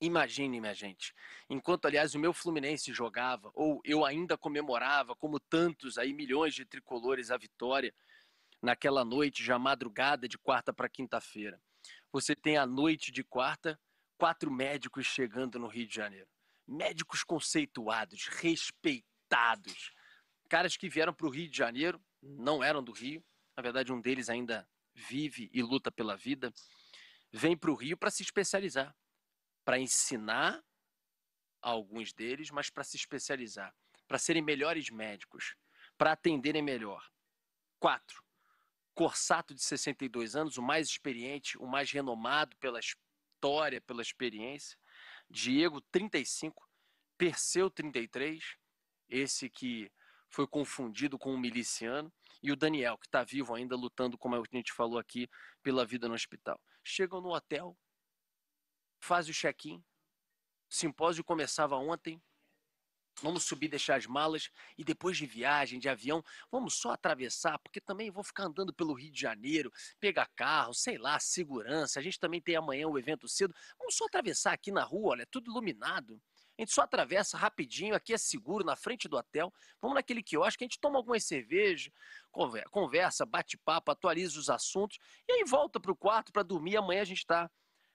Imagine, minha gente, enquanto, aliás, o meu Fluminense jogava, ou eu ainda comemorava, como tantos aí, milhões de tricolores, a vitória, naquela noite, já madrugada de quarta para quinta-feira. Você tem a noite de quarta, quatro médicos chegando no Rio de Janeiro. Médicos conceituados, respeitados. Caras que vieram para o Rio de Janeiro, não eram do Rio, na verdade, um deles ainda vive e luta pela vida, vem para o Rio para se especializar para ensinar alguns deles, mas para se especializar, para serem melhores médicos, para atenderem melhor. Quatro, Corsato de 62 anos, o mais experiente, o mais renomado pela história, pela experiência. Diego, 35. Perseu, 33. Esse que foi confundido com um miliciano. E o Daniel, que está vivo ainda, lutando, como a gente falou aqui, pela vida no hospital. Chegam no hotel, faz o check-in. O simpósio começava ontem. Vamos subir, deixar as malas e depois de viagem, de avião, vamos só atravessar, porque também vou ficar andando pelo Rio de Janeiro, pegar carro, sei lá, segurança. A gente também tem amanhã o evento cedo. Vamos só atravessar aqui na rua, olha, tudo iluminado. A gente só atravessa rapidinho, aqui é seguro, na frente do hotel. Vamos naquele quiosque, a gente toma algumas cervejas, conversa, bate papo, atualiza os assuntos e aí volta para o quarto para dormir. Amanhã a gente está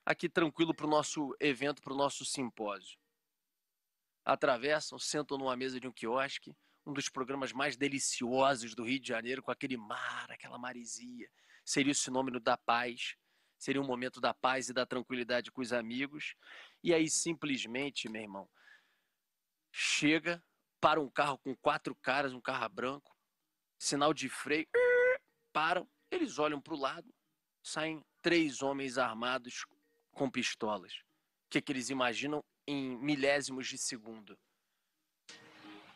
aqui tranquilo para o nosso evento, para o nosso simpósio. Atravessam, sentam numa mesa de um quiosque, um dos programas mais deliciosos do Rio de Janeiro, com aquele mar, aquela maresia. Seria o sinônimo da paz, seria um momento da paz e da tranquilidade com os amigos. E aí, simplesmente, meu irmão, chega, para um carro com quatro caras, um carro branco, sinal de freio, param, eles olham para o lado, saem três homens armados com pistolas. O que, é que eles imaginam em milésimos de segundo?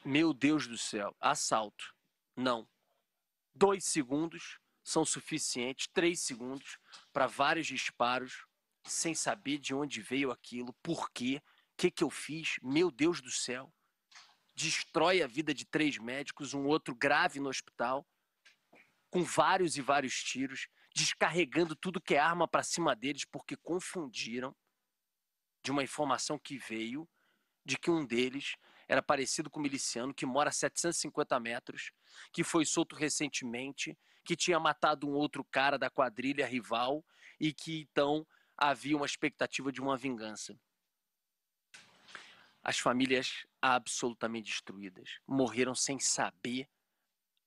Meu Deus do céu, assalto. Não. Dois segundos são suficientes, três segundos, para vários disparos, sem saber de onde veio aquilo, por quê, o que, é que eu fiz, meu Deus do céu. Destrói a vida de três médicos, um outro grave no hospital, com vários e vários tiros descarregando tudo que é arma para cima deles porque confundiram de uma informação que veio de que um deles era parecido com um miliciano que mora a 750 metros, que foi solto recentemente, que tinha matado um outro cara da quadrilha rival e que então havia uma expectativa de uma vingança. As famílias absolutamente destruídas, morreram sem saber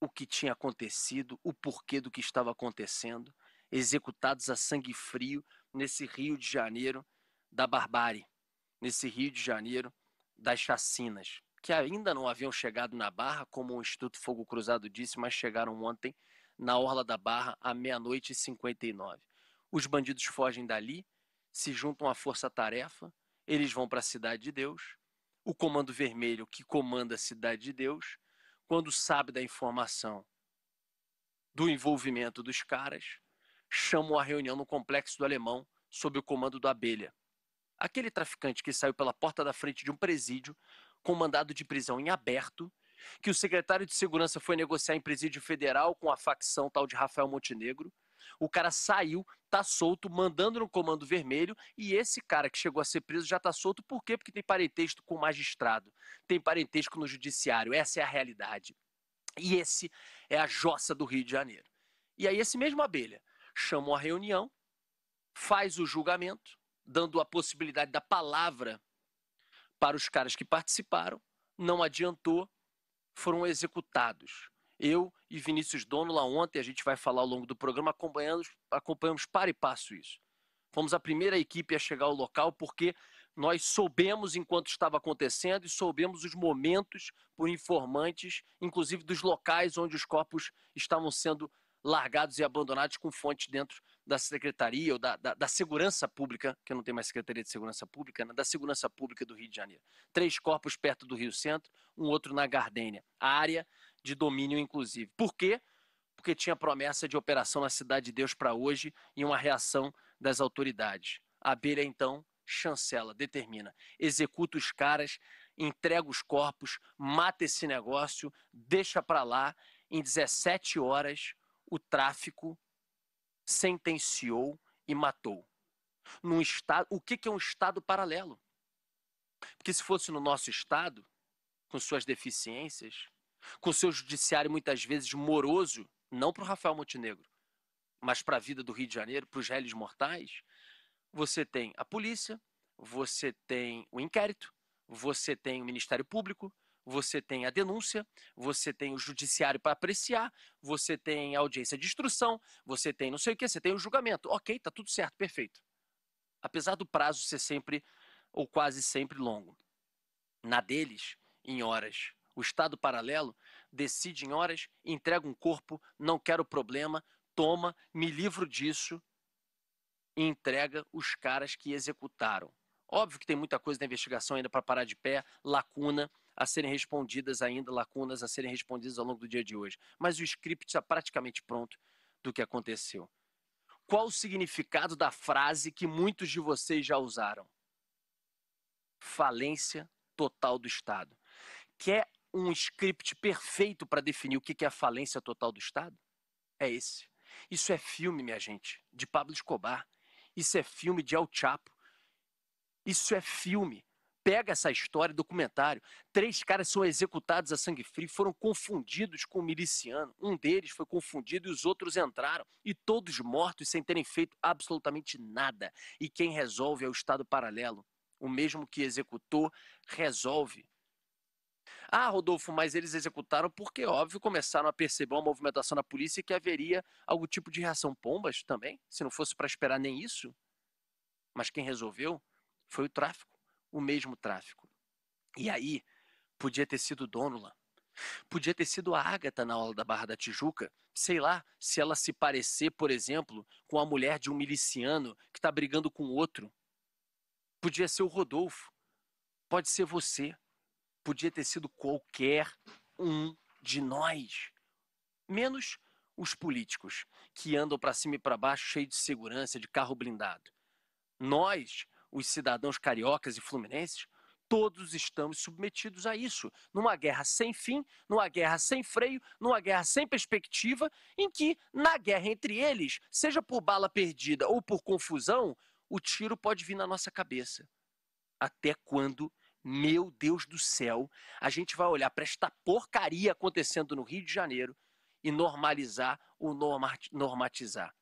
o que tinha acontecido, o porquê do que estava acontecendo, executados a sangue frio nesse Rio de Janeiro da barbárie, nesse Rio de Janeiro das chacinas, que ainda não haviam chegado na Barra, como o Instituto Fogo Cruzado disse, mas chegaram ontem na Orla da Barra à meia-noite e 59. Os bandidos fogem dali, se juntam à força-tarefa, eles vão para a Cidade de Deus, o Comando Vermelho, que comanda a Cidade de Deus, quando sabe da informação do envolvimento dos caras, chama a reunião no complexo do Alemão sob o comando do Abelha. Aquele traficante que saiu pela porta da frente de um presídio com mandado de prisão em aberto, que o secretário de segurança foi negociar em presídio federal com a facção tal de Rafael Montenegro, o cara saiu, tá solto, mandando no comando vermelho, e esse cara que chegou a ser preso já tá solto, por quê? Porque tem parentesco com o magistrado, tem parentesco no judiciário, essa é a realidade. E esse é a jossa do Rio de Janeiro. E aí esse mesmo abelha chama uma reunião, faz o julgamento, dando a possibilidade da palavra para os caras que participaram, não adiantou, foram executados. Eu e Vinícius Dono, lá ontem, a gente vai falar ao longo do programa, acompanhamos, acompanhamos para e passo isso. Fomos a primeira equipe a chegar ao local porque nós soubemos enquanto estava acontecendo e soubemos os momentos por informantes, inclusive dos locais onde os corpos estavam sendo largados e abandonados com fontes dentro da Secretaria ou da, da, da, Segurança Pública, que não tem mais Secretaria de Segurança Pública, né? da Segurança Pública do Rio de Janeiro. Três corpos perto do Rio Centro, um outro na Gardênia. A área de domínio, inclusive. Por quê? Porque tinha promessa de operação na Cidade de Deus para hoje e uma reação das autoridades. A abelha, então, chancela, determina, executa os caras, entrega os corpos, mata esse negócio, deixa para lá. Em 17 horas, o tráfico sentenciou e matou. Num estado, o que, que é um estado paralelo? Porque se fosse no nosso estado, com suas deficiências, com seu judiciário muitas vezes moroso, não para o Rafael Montenegro, mas para a vida do Rio de Janeiro, para os réis mortais, você tem a polícia, você tem o inquérito, você tem o Ministério Público, você tem a denúncia, você tem o judiciário para apreciar, você tem a audiência de instrução, você tem não sei o que, você tem o julgamento. Ok, tá tudo certo, perfeito. Apesar do prazo ser sempre ou quase sempre longo. Na deles, em horas o Estado paralelo, decide em horas, entrega um corpo, não quero problema, toma, me livro disso e entrega os caras que executaram. Óbvio que tem muita coisa da investigação ainda para parar de pé, lacuna a serem respondidas ainda, lacunas a serem respondidas ao longo do dia de hoje. Mas o script está praticamente pronto do que aconteceu. Qual o significado da frase que muitos de vocês já usaram? Falência total do Estado. Quer é um script perfeito para definir o que é a falência total do Estado? É esse. Isso é filme, minha gente, de Pablo Escobar. Isso é filme de El Chapo. Isso é filme. Pega essa história, documentário. Três caras são executados a sangue frio, foram confundidos com um miliciano. Um deles foi confundido e os outros entraram. E todos mortos sem terem feito absolutamente nada. E quem resolve é o Estado paralelo. O mesmo que executou, resolve. Ah, Rodolfo, mas eles executaram porque, óbvio, começaram a perceber uma movimentação da polícia e que haveria algum tipo de reação pombas também, se não fosse para esperar nem isso. Mas quem resolveu foi o tráfico, o mesmo tráfico. E aí, podia ter sido Dônula, podia ter sido a Ágata na aula da Barra da Tijuca, sei lá, se ela se parecer, por exemplo, com a mulher de um miliciano que está brigando com outro. Podia ser o Rodolfo, pode ser você Podia ter sido qualquer um de nós, menos os políticos que andam para cima e para baixo cheios de segurança, de carro blindado. Nós, os cidadãos cariocas e fluminenses, todos estamos submetidos a isso, numa guerra sem fim, numa guerra sem freio, numa guerra sem perspectiva, em que, na guerra entre eles, seja por bala perdida ou por confusão, o tiro pode vir na nossa cabeça. Até quando meu Deus do céu, a gente vai olhar para esta porcaria acontecendo no Rio de Janeiro e normalizar ou normatizar.